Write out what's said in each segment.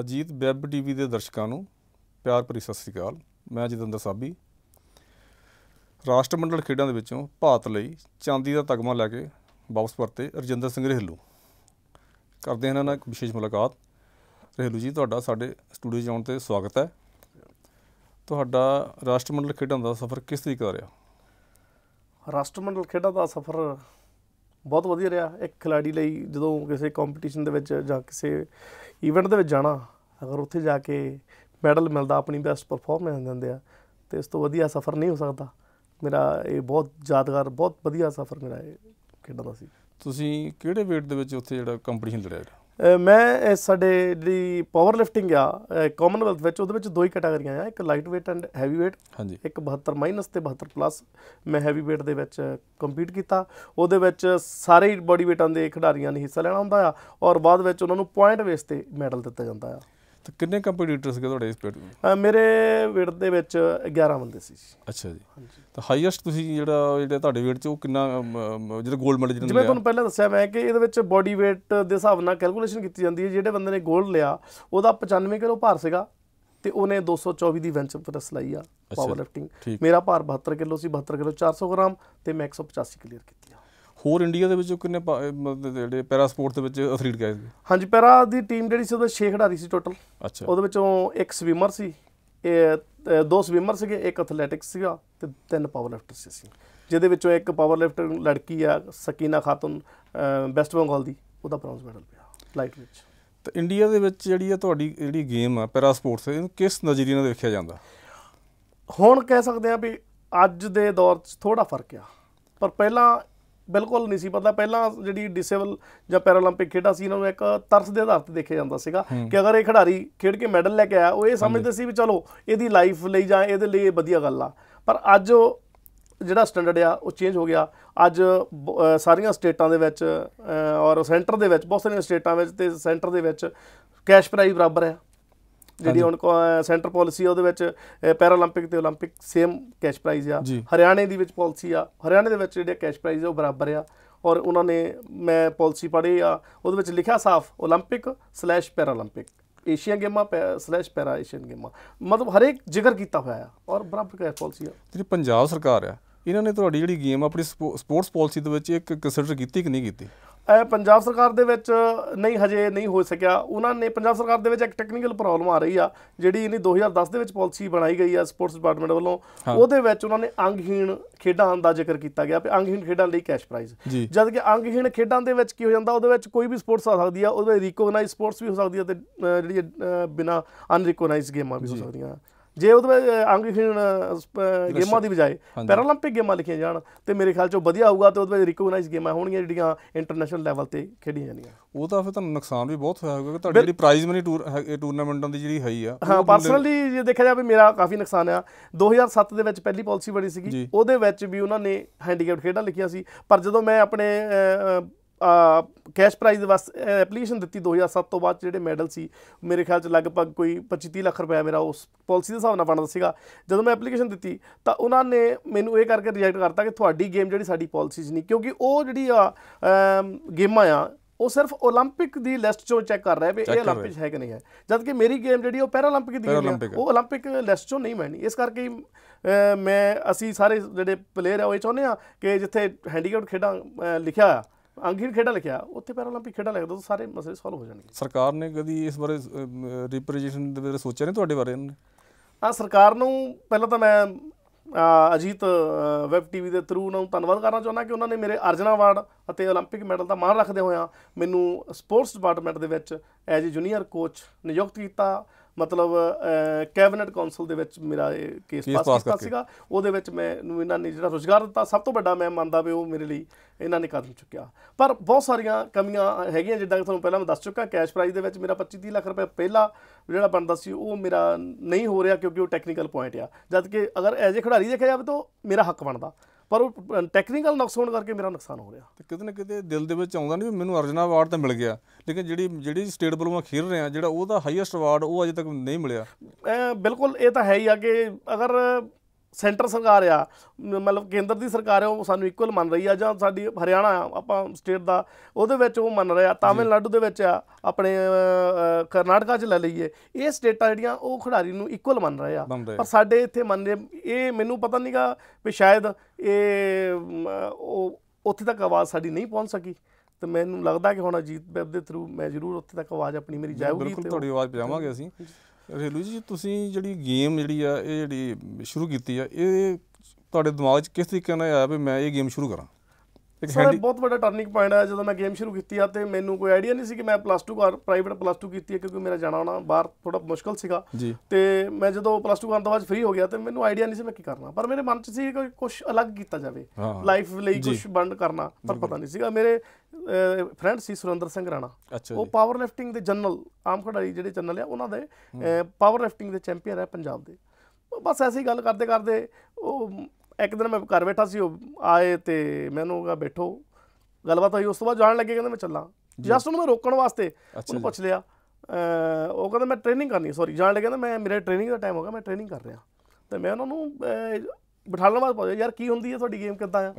Ajit web TV ਦੇ ਦਰਸ਼ਕਾਂ ਨੂੰ ਪਿਆਰ ਭਰੀ ਸਤਿ ਸ੍ਰੀ ਅਕਾਲ ਮੈਂ ਜਤਿੰਦਰ ਸਾਬੀ ਰਾਸ਼ਟਰ ਮੰਡਲ ਖੇਡਾਂ ਦੇ ਵਿੱਚੋਂ ਭਾਰਤ ਲਈ ਚਾਂਦੀ ਦਾ ਤਗਮਾ ਲੈ ਕੇ ਵਾਪਸ ਪਰਤੇ ਰਜਿੰਦਰ ਸਿੰਘ ਰਹਿਲੂ ਕਰਦੇ ਇਹਨਾਂ ਨਾਲ ਇੱਕ ਵਿਸ਼ੇਸ਼ ਮੁਲਾਕਾਤ ਰਹਿਲੂ ਜੀ ਤੁਹਾਡਾ ਸਾਡੇ ਸਟੂਡੀਓ 'ਚ ਆਉਣ ਤੇ ਸਵਾਗਤ ਹੈ ਤੁਹਾਡਾ ਰਾਸ਼ਟਰ ਮੰਡਲ ਖੇਡਾਂ ਦਾ ਸਫ਼ਰ ਕਿਸ ਤਰੀਕੇ ਦਾ ਰਿਹਾ ਰਾਸ਼ਟਰ ਮੰਡਲ ਖੇਡਾਂ ਦਾ ਸਫ਼ਰ ਬਹੁਤ ਵਧੀਆ ਰਿਹਾ ਇੱਕ ਖਿਡਾਰੀ ਲਈ ਜਦੋਂ ਕਿਸੇ ਕੰਪੀਟੀਸ਼ਨ ਦੇ ਵਿੱਚ ਜਾਂ ਕਿਸੇ ਈਵੈਂਟ ਦੇ ਵਿੱਚ ਜਾਣਾ ਅਗਰ ਉੱਥੇ ਜਾ ਕੇ ਮੈਡਲ ਮਿਲਦਾ ਆਪਣੀ ਬੈਸਟ ਪਰਫਾਰਮੈਂਸ ਦਿੰਦੇ ਆ ਤੇ ਇਸ ਤੋਂ ਵਧੀਆ ਸਫ਼ਰ ਨਹੀਂ ਹੋ ਸਕਦਾ ਮੇਰਾ ਇਹ ਬਹੁਤ ਯਾਦਗਾਰ ਬਹੁਤ ਵਧੀਆ ਸਫ਼ਰ ਮੇਰਾ ਇਹ ਖੇਡਾਂ ਦਾ ਸੀ ਤੁਸੀਂ ਕਿਹੜੇ weight ਦੇ ਵਿੱਚ ਉੱਥੇ ਜਿਹੜਾ ਕੰਪੀਟੀਸ਼ਨ ਲੜਿਆ ਮੈਂ ਸਾਡੇ ਜਿਹੜੀ ਪਾਵਰ ਲਿਫਟਿੰਗ ਆ ਕਾਮਨਵੈਲਥ ਵਿੱਚ ਉਹਦੇ ਵਿੱਚ ਦੋ ਹੀ ਕੈਟਾਗਰੀਆਂ ਆ ਇੱਕ light weight and heavy weight ਇੱਕ 72 ਮਾਈਨਸ ਤੇ 72 ਪਲੱਸ ਮੈਂ ਹੈਵੀ weight ਦੇ ਵਿੱਚ ਕੰਪੀਟ ਕੀਤਾ ਉਹਦੇ ਵਿੱਚ ਸਾਰੇ ਬੋਡੀ weightਾਂ ਦੇ ਖਿਡਾਰੀਆਂ ਨੇ ਹਿੱਸਾ ਲੈਣਾ ਹੁੰਦਾ ਆ ਔਰ ਬਾਅਦ ਵਿੱਚ ਉਹਨਾਂ ਨੂੰ ਪੁਆਇੰਟ ਵੇਸ ਤੇ ਮੈਡਲ ਦਿੱਤਾ ਜਾਂਦਾ ਆ ਤੇ ਕਿੰਨੇ ਕੰਪੀਟੀਟਰ ਸੀਗੇ ਤੁਹਾਡੇ ਇਸ ਪੀਰੀਅਡ ਵਿੱਚ ਮੇਰੇ ਵੇਟ ਦੇ ਵਿੱਚ 11 ਬੰਦੇ ਸੀ ਅੱਛਾ ਜੀ ਤਾਂ ਹਾਈਐਸਟ ਤੁਸੀਂ ਜਿਹੜਾ ਜਿਹੜਾ ਤੁਹਾਡੇ ਵੇਟ 'ਚ ਉਹ ਕਿੰਨਾ ਜਿਹੜਾ 골ਡ ਮੈਡਲ ਜਿਹਨੇ ਲਿਆ ਜਿਵੇਂ ਤੁਹਾਨੂੰ ਪਹਿਲਾਂ ਦੱਸਿਆ ਮੈਂ ਕਿ ਇਹਦੇ ਵਿੱਚ ਬੋਡੀ weight ਦੇ ਹਿਸਾਬ ਨਾਲ ਕੈਲਕੂਲੇਸ਼ਨ ਕੀਤੀ ਜਾਂਦੀ ਹੈ ਜਿਹੜੇ ਬੰਦੇ ਨੇ 골ਡ ਲਿਆ ਉਹਦਾ 95 ਕਿਲੋ ਭਾਰ ਸੀਗਾ ਤੇ ਉਹਨੇ 224 ਦੀ ਬੈਂਚ ਪ੍ਰੈਸ ਲਈ ਆ ਪਾਵਰ ਲਿਫਟਿੰਗ ਮੇਰਾ ਭਾਰ 72 ਕਿਲੋ ਸੀ 72 ਕਿਲੋ 400 ਗ੍ਰਾਮ ਤੇ ਮੈਂ 185 ਕਲੀਅਰ ਕੀਤਾ ਹੋਰ ਇੰਡੀਆ ਦੇ ਵਿੱਚੋਂ ਕਿੰਨੇ ਜਿਹੜੇ ਪੈਰਾ ਸਪੋਰਟ ਦੇ ਵਿੱਚ ਅਥਲੀਟ ਗਏ ਸੀ ਹਾਂਜੀ ਪੈਰਾ ਦੀ ਟੀਮ ਜਿਹੜੀ ਸੀ ਉਹਦੇ 6 ਖਿਡਾਰੀ ਸੀ ਟੋਟਲ ਅੱਛਾ ਉਹਦੇ ਵਿੱਚੋਂ ਇੱਕ ਸਵਿਮਰ ਸੀ ਇਹ ਦੋ ਸਵਿਮਰ ਸੀਗੇ ਇੱਕ ਐਥਲੈਟਿਕਸ ਸੀਗਾ ਤੇ ਤਿੰਨ ਪਾਵਰ ਲਿਫਟਰ ਸੀ ਸੀ ਜਿਹਦੇ ਵਿੱਚੋਂ ਇੱਕ ਪਾਵਰ ਲਿਫਟਰ ਲੜਕੀ ਆ ਸਕੀਨਾ ਖਾਤੂਨ ਬੈਸਟ ਬੰਗਾਲ ਦੀ ਉਹਦਾ ਬ੍ਰੌਂਜ਼ ਮੈਡਲ ਪਿਆ ਲਾਈਟ ਵਿੱਚ ਤਾਂ ਇੰਡੀਆ ਦੇ ਵਿੱਚ ਜਿਹੜੀ ਆ ਤੁਹਾਡੀ ਜਿਹੜੀ ਗੇਮ ਆ ਪੈਰਾ ਸਪੋਰਟਸ ਇਹਨੂੰ ਕਿਸ ਨਜ਼ਰੀਏ ਨਾਲ ਦੇਖਿਆ ਜਾਂਦਾ ਹੁਣ ਕਹਿ ਸਕਦੇ ਆ ਵੀ ਅੱਜ ਦੇ ਦੌਰ 'ਚ ਥੋੜਾ ਫਰਕ ਆ ਪਰ ਪਹਿਲਾਂ ਬਿਲਕੁਲ ਨਹੀਂ ਸੀ ਪਤਾ ਪਹਿਲਾਂ ਜਿਹੜੀ ਡਿਸੇਬਲ ਜਾਂ ਪੈਰਾਲੰਪਿਕ ਖੇਡਾਂ ਸੀ ਇਹਨਾਂ ਨੂੰ ਇੱਕ ਤਰਸ ਦੇ ਆਧਾਰ ਤੇ ਦੇਖਿਆ ਜਾਂਦਾ ਸੀਗਾ ਕਿ ਅਗਰ ਇਹ ਖਿਡਾਰੀ ਖੇਡ ਕੇ ਮੈਡਲ ਲੈ ਕੇ ਆਇਆ ਉਹ ਇਹ ਸਮਝਦੇ ਸੀ ਵੀ ਚਲੋ ਇਹਦੀ ਲਾਈਫ ਲਈ ਜਾਂ ਇਹਦੇ ਲਈ ਵਧੀਆ ਗੱਲ ਆ ਪਰ ਅੱਜ ਜਿਹੜਾ ਸਟੈਂਡਰਡ ਆ ਉਹ ਚੇਂਜ ਹੋ ਗਿਆ ਅੱਜ ਸਾਰੀਆਂ ਸਟੇਟਾਂ ਦੇ ਵਿੱਚ ਔਰ ਸੈਂਟਰ ਦੇ ਵਿੱਚ ਬਹੁਤ ਸਾਰੀਆਂ ਸਟੇਟਾਂ ਵਿੱਚ ਤੇ ਸੈਂਟਰ ਦੇ ਵਿੱਚ ਕੈਸ਼ ਪ੍ਰਾਈਜ਼ ਬਰਾਬਰ ਹੈ ਜਿਹੜੀ ਹੁਣ ਸੈਂਟਰ ਪਾਲਿਸੀ ਆ ਉਹਦੇ ਵਿੱਚ ਪੈਰਾਲੰਪਿਕ ਤੇ 올림픽 ਸੇਮ ਕੈਸ਼ ਪ੍ਰਾਈਜ਼ ਆ ਹਰਿਆਣੇ ਦੀ ਵਿੱਚ ਪਾਲਿਸੀ ਆ ਹਰਿਆਣੇ ਦੇ ਵਿੱਚ ਜਿਹੜਾ ਕੈਸ਼ ਪ੍ਰਾਈਜ਼ ਆ ਉਹ ਬਰਾਬਰ ਆ ਔਰ ਉਹਨਾਂ ਨੇ ਮੈਂ ਪਾਲਿਸੀ ਪੜ੍ਹੀ ਆ ਉਹਦੇ ਵਿੱਚ ਲਿਖਿਆ ਸਾਫ਼ 올림픽/ਪੈਰਾਲੰਪਿਕ ਏਸ਼ੀਆ ਗੇਮਾਂ ਸਲੈਸ਼ ਪੈਰਾ ਏਸ਼ੀਅਨ ਗੇਮਾਂ ਮਤਲਬ ਹਰੇਕ ਜ਼ਿਕਰ ਕੀਤਾ ਹੋਇਆ ਆ ਔਰ ਬਰਾਬਰ ਕੈਸ਼ ਪਾਲਿਸੀ ਆ ਤੇ ਪੰਜਾਬ ਸਰਕਾਰ ਆ ਇਹਨਾਂ ਨੇ ਤੁਹਾਡੀ ਜਿਹੜੀ ਗੇਮ ਆਪਣੀ ਸਪੋਰਟਸ ਪਾਲਿਸੀ ਦੇ ਵਿੱਚ ਇੱਕ ਕੰਸਿਡਰ ਕੀਤੀ ਕਿ ਨਹੀਂ ਕੀਤੀ ਪੰਜਾਬ ਸਰਕਾਰ ਦੇ ਵਿੱਚ ਨਹੀਂ ਹਜੇ ਨਹੀਂ ਹੋ ਸਕਿਆ ਉਹਨਾਂ ਨੇ ਪੰਜਾਬ ਸਰਕਾਰ ਦੇ ਵਿੱਚ ਇੱਕ ਟੈਕਨੀਕਲ ਪ੍ਰੋਬਲਮ ਆ ਰਹੀ ਆ ਜਿਹੜੀ ਇਹਨੇ 2010 ਦੇ ਵਿੱਚ ਪਾਲਿਸੀ ਬਣਾਈ ਗਈ ਆ ਸਪੋਰਟਸ ਡਿਪਾਰਟਮੈਂਟ ਵੱਲੋਂ ਉਹਦੇ ਵਿੱਚ ਉਹਨਾਂ ਨੇ ਅੰਗਹੀਣ ਖੇਡਾਂ ਦਾ ਜ਼ਿਕਰ ਕੀਤਾ ਗਿਆ ਕਿ ਅੰਗਹੀਣ ਖੇਡਾਂ ਲਈ ਕੈਸ਼ ਪ੍ਰਾਈਜ਼ ਜਦ ਕਿ ਅੰਗਹੀਣ ਖੇਡਾਂ ਦੇ ਵਿੱਚ ਕੀ ਹੋ ਜਾਂਦਾ ਉਹਦੇ ਵਿੱਚ ਕੋਈ ਵੀ ਸਪੋਰਟਸ ਆ ਸਕਦੀ ਆ ਉਹਦੇ ਵਿੱਚ ਸਪੋਰਟਸ ਵੀ ਹੋ ਸਕਦੀ ਆ ਤੇ ਜਿਹੜੀ ਬਿਨਾ ਅਨਰੀਕੋਗਨਾਈਜ਼ ਗੇਮਾਂ ਵੀ ਹੋ ਸਕਦੀਆਂ ਜੇ ਉਹਦੇ ਵਿੱਚ ਅੰਗਹੀਣ ਗੇਮਾਂ ਦੀ ਬਜਾਏ ਪੈਰਾਲੰਪਿਕ ਗੇਮਾਂ ਲਿਖੀਆਂ ਜਾਣ ਤੇ ਮੇਰੇ ਖਿਆਲ 'ਚ ਵਧੀਆ ਹੋਊਗਾ ਤੇ ਉਹਦੇ ਵਿੱਚ ਰਿਕੋਗਨਾਈਜ਼ ਗੇਮਾਂ ਹੋਣਗੀਆਂ ਜਿਹੜੀਆਂ ਇੰਟਰਨੈਸ਼ਨਲ ਲੈਵਲ ਤੇ ਖੇਡੀਆਂ ਜਾਣੀਆਂ ਉਹ ਤਾਂ ਫਿਰ ਤੁਹਾਨੂੰ ਨੁਕਸਾਨ ਵੀ ਬਹੁਤ ਹੋਇਆ ਹੋਊਗਾ ਕਿ ਤੁਹਾਡੀ ਜਿਹੜੀ ਪ੍ਰਾਈਜ਼ ਮਨੀ ਟੂਰ ਟੂਰਨਾਮੈਂਟਾਂ ਦੀ ਜਿਹੜੀ ਹੈ ਆ ਹਾਂ ਪਰਸਨਲੀ ਜੇ ਦੇਖਿਆ ਜਾਵੇ ਮੇਰਾ ਕਾਫੀ ਨੁਕਸਾਨ ਆ 2007 ਦੇ ਵਿੱਚ ਪਹਿਲੀ ਪਾਲਿਸੀ ਬਣੀ ਸੀਗੀ ਉਹਦੇ ਵਿੱਚ ਵੀ ਉਹਨਾਂ ਨੇ ਹੈਂਡੀਕੈਪ ਖੇਡਾਂ ਲਿਖੀਆਂ ਸੀ ਪਰ ਜਦੋਂ ਮੈਂ ਆਪਣੇ ਕੈਸ਼ ਪ੍ਰਾਈਜ਼ ਵਾਸਤੇ ਐਪਲੀਕੇਸ਼ਨ ਦਿੱਤੀ 2007 ਤੋਂ ਬਾਅਦ ਜਿਹੜੇ ਮੈਡਲ ਸੀ ਮੇਰੇ ਖਿਆਲ ਚ ਲਗਭਗ ਕੋਈ 25 ਲੱਖ ਰੁਪਏ ਮੇਰਾ ਉਸ ਪਾਲਿਸੀ ਦੇ ਹਿਸਾਬ ਨਾਲ ਬਣਦਾ ਸੀਗਾ ਜਦੋਂ ਮੈਂ ਐਪਲੀਕੇਸ਼ਨ ਦਿੱਤੀ ਤਾਂ ਉਹਨਾਂ ਨੇ ਮੈਨੂੰ ਇਹ ਕਰਕੇ ਰਿਜੈਕਟ ਕਰਤਾ ਕਿ ਤੁਹਾਡੀ ਗੇਮ ਜਿਹੜੀ ਸਾਡੀ ਪਾਲਿਸੀ 'ਚ ਨਹੀਂ ਕਿਉਂਕਿ ਉਹ ਜਿਹੜੀ ਆ ਗੇਮਾਂ ਆ ਉਹ ਸਿਰਫ 올림픽 ਦੀ ਲਿਸਟ ਚੋਂ ਚੈੱਕ ਕਰ ਰਿਹਾ ਵੀ ਇਹ 올림픽 ਹੈ ਕਿ ਨਹੀਂ ਹੈ ਜਦ ਕਿ ਮੇਰੀ ਗੇਮ ਜਿਹੜੀ ਉਹ ਪੈਰਾਲੰਪਿਕ ਦੀ ਗੇਮ ਹੈ ਉਹ 올림픽 ਲਿਸਟ ਚੋਂ ਨਹੀਂ ਮੈਣੀ ਇਸ ਕਰਕੇ ਮੈਂ ਅਸੀਂ ਸਾਰੇ ਜਿਹੜੇ ਪਲੇਅਰ ਆ ਉਹ ਚਾਹੁੰਦੇ ਆ ਕਿ ਜਿੱਥੇ ਹੈਂਡੀਕੈਪ ਖੇਡਾਂ ਲਿਖਿਆ ਆ ਅੰਗਹੀਣ ਖੇਡਾਂ ਲਿਖਿਆ ਉੱਥੇ ਪੈਰਾਲੰਪਿਕ ਖੇਡਾਂ ਲਿਖ ਦੋ ਸਾਰੇ ਮਸਲੇ ਸੋਲਵ ਹੋ ਜਾਣਗੇ ਸਰਕਾਰ ਨੇ ਕਦੀ ਇਸ ਬਾਰੇ ਰਿਪਰੈਜ਼ੈਂਟੇਸ਼ਨ ਦੇ ਬਾਰੇ ਸੋਚਿਆ ਨਹੀਂ ਤੁਹਾਡੇ ਬਾਰੇ ਇਹਨਾਂ ਨੇ ਆ ਸਰਕਾਰ ਨੂੰ ਪਹਿਲਾਂ ਤਾਂ ਮੈਂ ਅਜੀਤ ਵੈਬ ਟੀਵੀ ਦੇ ਥਰੂ ਉਹਨਾਂ ਨੂੰ ਧੰਨਵਾਦ ਕਰਨਾ ਚਾਹੁੰਦਾ ਕਿ ਉਹਨਾਂ ਨੇ ਮੇਰੇ ਅਰਜਨਾ ਅਵਾਰਡ ਅਤੇ 올림픽 ਮੈਡਲ ਦਾ ਮਾਣ ਰੱਖਦੇ ਹੋਇਆ ਮੈਨੂੰ ਸਪੋਰਟਸ ਡਿਪਾਰਟਮੈਂਟ ਦੇ ਵਿੱਚ ਐਜ਼ ਅ ਜੂਨੀਅਰ ਕੋਚ ਨਿਯੁਕਤ ਕੀਤਾ ਮਤਲਬ ਕੈਬਨਿਟ ਕਾਉਂਸਲ ਦੇ ਵਿੱਚ ਮੇਰਾ ਇਹ ਕੇਸ ਪਾਸ ਕੀਤਾ ਸੀਗਾ ਉਹਦੇ ਵਿੱਚ ਮੈਂ ਇਹਨਾਂ ਨੇ ਜਿਹੜਾ ਰੋਜ਼ਗਾਰ ਦਿੱਤਾ ਸਭ ਤੋਂ ਵੱਡਾ ਮੈਂ ਮੰਨਦਾ ਵੀ ਉਹ ਮੇਰੇ ਲਈ ਇਹਨਾਂ ਨੇ ਕਦਮ ਚੁੱਕਿਆ ਪਰ ਬਹੁਤ ਸਾਰੀਆਂ ਕਮੀਆਂ ਹੈਗੀਆਂ ਜਿੱਦਾਂ ਕਿ ਤੁਹਾਨੂੰ ਪਹਿਲਾਂ ਮੈਂ ਦੱਸ ਚੁੱਕਾ ਕੈਸ਼ ਪ੍ਰਾਈਜ਼ ਦੇ ਵਿੱਚ ਮੇਰਾ 25 30 ਲੱਖ ਰੁਪਏ ਪਹਿਲਾ ਜਿਹੜਾ ਬਣਦਾ ਸੀ ਉਹ ਮੇਰਾ ਨਹੀਂ ਹੋ ਰਿਹਾ ਕਿਉਂਕਿ ਉਹ ਟੈਕਨੀਕਲ ਪੁਆਇੰਟ ਆ ਜਦ ਕਿ ਅਗਰ ਐਜ਼ ਅ ਖਿਡਾਰੀ ਦੇਖਿਆ ਜਾਵੇ ਤਾਂ ਮੇਰਾ ਹੱਕ ਬਣਦਾ ਪਰ ਉਹ ਟੈਕਨੀਕਲ ਨੁਕਸ ਹੋਣ ਕਰਕੇ ਮੇਰਾ ਨੁਕਸਾਨ ਹੋ ਰਿਹਾ ਤੇ ਕਿਤੇ ਨਾ ਕਿਤੇ ਦਿਲ ਦੇ ਵਿੱਚ ਆਉਂਦਾ ਨਹੀਂ ਵੀ ਮੈਨੂੰ ਅਰਜਨਾ ਅਵਾਰਡ ਤਾਂ ਮਿਲ ਗਿਆ ਲੇਕਿਨ ਜਿਹੜੀ ਜਿਹੜੀ ਸਟੇਟ ਵੱਲੋਂ ਮੈਂ ਰਹੇ ਆ ਜਿਹੜਾ ਉਹਦਾ ਹਾਈਐਸਟ ਅਵਾਰਡ ਉਹ ਅਜੇ ਤੱਕ ਨਹੀਂ ਮਿਲਿਆ ਬਿਲਕੁਲ ਇਹ ਤਾਂ ਹੈ ਹੀ ਆ ਕਿ ਅਗਰ ਸੈਂਟਰ ਸਰਕਾਰ ਆ ਮਤਲਬ ਕੇਂਦਰ ਦੀ ਸਰਕਾਰ ਆ ਉਹ ਸਾਨੂੰ ਇਕੁਅਲ ਮੰਨ ਰਹੀ ਆ ਜਾਂ ਸਾਡੀ ਹਰਿਆਣਾ ਆ ਆਪਾਂ ਸਟੇਟ ਦਾ ਉਹਦੇ ਵਿੱਚ ਉਹ ਮੰਨ ਰਿਹਾ ਤਾਮਿਲਨਾਡੂ ਦੇ ਵਿੱਚ ਆ ਆਪਣੇ ਕਰਨਾਟਕਾ 'ਚ ਲੈ ਲਈਏ ਇਹ ਸਟੇਟਾਂ ਜਿਹੜੀਆਂ ਉਹ ਖਿਡਾਰੀ ਨੂੰ ਇਕੁਅਲ ਮੰਨ ਰਹੇ ਆ ਪਰ ਸਾਡੇ ਇੱਥੇ ਮੰਨਦੇ ਇਹ ਮੈਨੂੰ ਪਤਾ ਨਹੀਂਗਾ ਵੀ ਸ਼ਾਇਦ ਇਹ ਉਹ ਉੱਥੇ ਤੱਕ ਆਵਾਜ਼ ਸਾਡੀ ਨਹੀਂ ਪਹੁੰਚ ਸਕੀ ਤੇ ਮੈਨੂੰ ਲੱਗਦਾ ਕਿ ਹੁਣ ਅਜੀਤ ਵੈਬ ਦੇ ਥਰੂ ਮੈਂ ਜ਼ਰੂਰ ਉੱਥੇ ਤੱਕ ਆਵਾਜ਼ ਆਪਣੀ ਮੇਰੀ ਜਾਊਗੀ ਬਿਲਕੁਲ ਤੁਹਾਡੀ ਆਵਾਜ਼ ਪਹੁੰਚਾਵਾਂਗੇ ਅਸੀਂ ਰੇਲੂ ਜੀ ਤੁਸੀਂ ਜਿਹੜੀ ਗੇਮ ਜਿਹੜੀ ਆ ਇਹ ਜਿਹੜੀ ਸ਼ੁਰੂ ਕੀਤੀ ਆ ਇਹ ਤੁਹਾਡੇ ਦਿਮਾਗ 'ਚ ਕਿਸ ਤਰੀਕੇ ਨਾਲ ਆਇਆ ਵੀ ਮੈਂ ਇਹ ਗੇਮ ਸ਼ੁਰੂ ਕਰਾਂ ਸਰ ਬਹੁਤ ਵੱਡਾ ਟਰਨਿੰਗ ਪੁਆਇੰਟ ਆ ਜਦੋਂ ਮੈਂ ਗੇਮ ਸ਼ੁਰੂ ਕੀਤੀ ਆ ਤੇ ਮੈਨੂੰ ਕੋਈ ਆਈਡੀਆ ਨਹੀਂ ਸੀ ਕਿ ਮੈਂ ਪਲੱਸ 2 ਕਰ ਪ੍ਰਾਈਵੇਟ ਪਲੱਸ 2 ਕੀਤੀ ਹੈ ਕਿਉਂਕਿ ਮੇਰਾ ਜਾਣਾ ਆਉਣਾ ਬਾਹਰ ਥੋੜਾ ਮੁਸ਼ਕਲ ਸੀਗਾ ਤੇ ਮੈਂ ਜਦੋਂ ਪਲੱਸ 2 ਕਰਨ ਤੋਂ ਬਾਅਦ ਫ੍ਰੀ ਹੋ ਗਿਆ ਤੇ ਮੈਨੂੰ ਆਈਡੀਆ ਨਹੀਂ ਸੀ ਮੈਂ ਕੀ ਕਰਨਾ ਪਰ ਮੇਰੇ ਮਨ 'ਚ ਸੀ ਕਿ ਕੁਝ ਅਲੱਗ ਕੀਤਾ ਜਾਵੇ ਲਾਈਫ ਲਈ ਕੁਝ ਬੰਦ ਕਰਨਾ ਪਰ ਪਤਾ ਨਹੀਂ ਸੀਗਾ ਮੇਰੇ ਫਰੈਂਡ ਸੀ ਸੁਰਿੰਦਰ ਸਿੰਘ ਰਾਣਾ ਉਹ ਪਾਵਰ ਲਿਫਟਿੰਗ ਦੇ ਜਨਰਲ ਆਮ ਖਿਡਾਰੀ ਜਿਹੜੇ ਚੈਨਲ ਆ ਉਹਨਾਂ ਦੇ ਪਾਵਰ ਲਿਫਟਿੰਗ ਦੇ ਚੈਂਪੀਅਨ ਹੈ ਪੰਜਾਬ ਦੇ ਬਸ ਐਸੀ ਗੱਲ ਕਰਦੇ ਕਰਦੇ ਉਹ ਇੱਕ ਦਿਨ ਮੈਂ ਘਰ ਬੈਠਾ ਸੀ ਉਹ ਆਏ ਤੇ ਮੈਨੂੰ ਕਹਾ ਬੈਠੋ ਗੱਲਬਾਤ ਹੋਈ ਉਸ ਤੋਂ ਬਾਅਦ ਜਾਣ ਲੱਗੇ ਕਹਿੰਦੇ ਮੈਂ ਚੱਲਾਂ ਜਸਟ ਉਹਨੂੰ ਮੈਂ ਰੋਕਣ ਵਾਸਤੇ ਉਹਨੂੰ ਪੁੱਛ ਲਿਆ ਉਹ ਕਹਿੰਦਾ ਮੈਂ ਟ੍ਰੇਨਿੰਗ ਕਰਨੀ ਸੌਰੀ ਜਾਣ ਲੱਗੇ ਕਹਿੰਦਾ ਮੈਂ ਮੇਰੇ ਟ੍ਰੇਨਿੰਗ ਦਾ ਟਾਈਮ ਹੋ ਗਿਆ ਮੈਂ ਟ੍ਰੇਨਿੰਗ ਕਰ ਰਿਹਾ ਤੇ ਮੈਂ ਉਹਨਾਂ ਨੂੰ ਬਿਠਾਲਣ ਬਾਅਦ ਪੁੱਛਿਆ ਯਾਰ ਕੀ ਹੁੰਦੀ ਹੈ ਤੁਹਾਡੀ ਗੇਮ ਕਿੱਦਾਂ ਆ